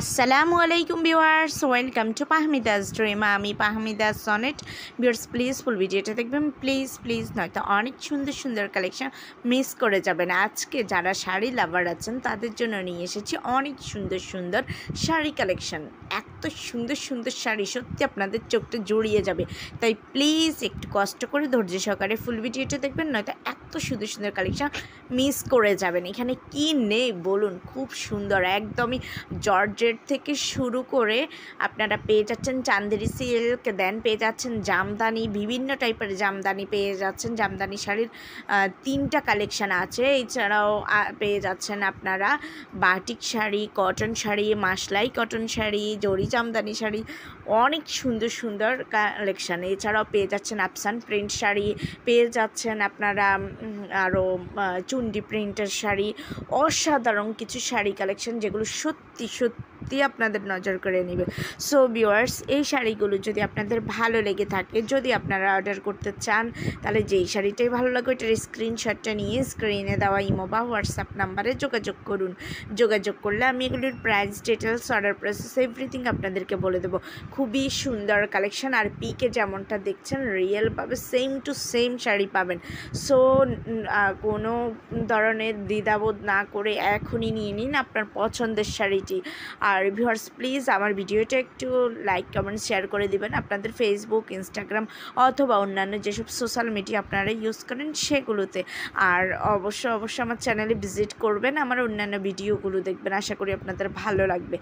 আসসালামু আলাইকুম viewers welcome to পাহমিদাস ড্রিম আমি পাহমিদাস সনেট ভিউয়ার্স প্লিজ ফুল ভিডিওটা দেখবেন প্লিজ প্লিজ নয়তো অনেক সুন্দর সুন্দর কালেকশন মিস করে যাবেন আজকে যারা শাড়ি লাভার আছেন তাদের জন্য নিয়ে এসেছি অনেক সুন্দর সুন্দর শাড়ি কালেকশন এত সুন্দর সুন্দর শাড়ি সত্যি আপনাদের চোখটা জড়িয়ে যাবে তাই প্লিজ একটু কষ্ট করে ধৈর্য সহকারে ফুল ভিডিওটা দেখবেন নয়তো এত সুন্দর সুন্দর কালেকশন মিস করে যাবেন এখানে কি নেই বলুন খুব সুন্দর একদমই জর্জের জর্জেট থেকে শুরু করে আপনারা পেয়ে যাচ্ছেন চান্দেরি সিল্ক দেন পেয়ে যাচ্ছেন জামদানি বিভিন্ন টাইপের জামদানি পেয়ে যাচ্ছেন জামদানি শাড়ির তিনটা কালেকশান আছে এছাড়াও পেয়ে যাচ্ছেন আপনারা বাটিক শাড়ি কটন শাড়ি মাসলাই কটন শাড়ি জরি জামদানি শাড়ি অনেক সুন্দর সুন্দর কালেকশান এছাড়াও পেয়ে যাচ্ছেন আফসান প্রিন্ট শাড়ি পেয়ে যাচ্ছেন আপনারা আরও চুন্ডি প্রিন্টের শাড়ি অসাধারণ কিছু শাড়ি কালেকশন যেগুলো সত্যি সত্যি সত্যি আপনাদের নজর করে নেবে সো ভিওয়ার্স এই শাড়িগুলো যদি আপনাদের ভালো লেগে থাকে যদি আপনারা অর্ডার করতে চান তাহলে যেই শাড়িটাই ভালো লাগে ওইটার স্ক্রিনশটটা নিয়ে স্ক্রিনে দেওয়া ইমো বা হোয়াটসঅ্যাপ নাম্বারে যোগাযোগ করুন যোগাযোগ করলে আমি এগুলির price details order process everything আপনাদেরকে বলে দেবো খুবই সুন্দর কালেকশন আর পিকে যেমনটা দেখছেন রিয়েলভাবে সেম টু সেম শাড়ি পাবেন সো কোনো ধরনের দ্বিধাবোধ না করে এখনই নিয়ে নিন আপনার পছন্দের শাড়িটি আর আর ভিউয়ার্স প্লিজ আমার ভিডিওটা একটু লাইক কমেন্ট শেয়ার করে দিবেন আপনাদের ফেসবুক ইনস্টাগ্রাম অথবা অন্যান্য যেসব সোশ্যাল মিডিয়া আপনারা ইউজ করেন সেগুলোতে আর অবশ্য অবশ্যই আমার চ্যানেলে ভিজিট করবেন আমার অন্যান্য ভিডিওগুলো দেখবেন আশা করি আপনাদের ভালো লাগবে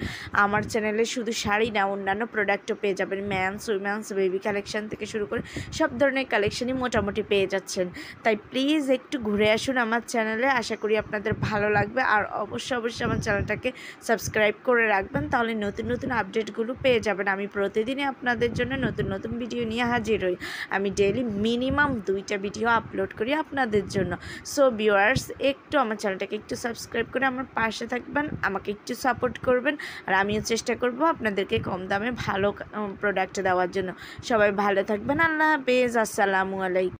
আমার চ্যানেলে শুধু শাড়ি না অন্যান্য প্রোডাক্টও পেয়ে যাবেন ম্যানস উইম্যানস বেবি কালেকশান থেকে শুরু করে সব ধরনের কালেকশানই মোটামুটি পেয়ে যাচ্ছেন তাই প্লিজ একটু ঘুরে আসুন আমার চ্যানেলে আশা করি আপনাদের ভালো লাগবে আর অবশ্যই অবশ্যই আমার চ্যানেলটাকে সাবস্ক্রাইব করে রাখবেন রাখবেন তাহলে নতুন নতুন আপডেটগুলো পেয়ে যাবেন আমি প্রতিদিনই আপনাদের জন্য নতুন নতুন ভিডিও নিয়ে হাজির হই আমি ডেইলি মিনিমাম দুইটা ভিডিও আপলোড করি আপনাদের জন্য সো ভিউয়ার্স একটু আমার চ্যানেলটাকে একটু সাবস্ক্রাইব করে আমার পাশে থাকবেন আমাকে একটু সাপোর্ট করবেন আর আমিও চেষ্টা করব আপনাদেরকে কম দামে ভালো প্রোডাক্ট দেওয়ার জন্য সবাই ভালো থাকবেন আল্লাহ হাফেজ আসসালামু আলাইকুম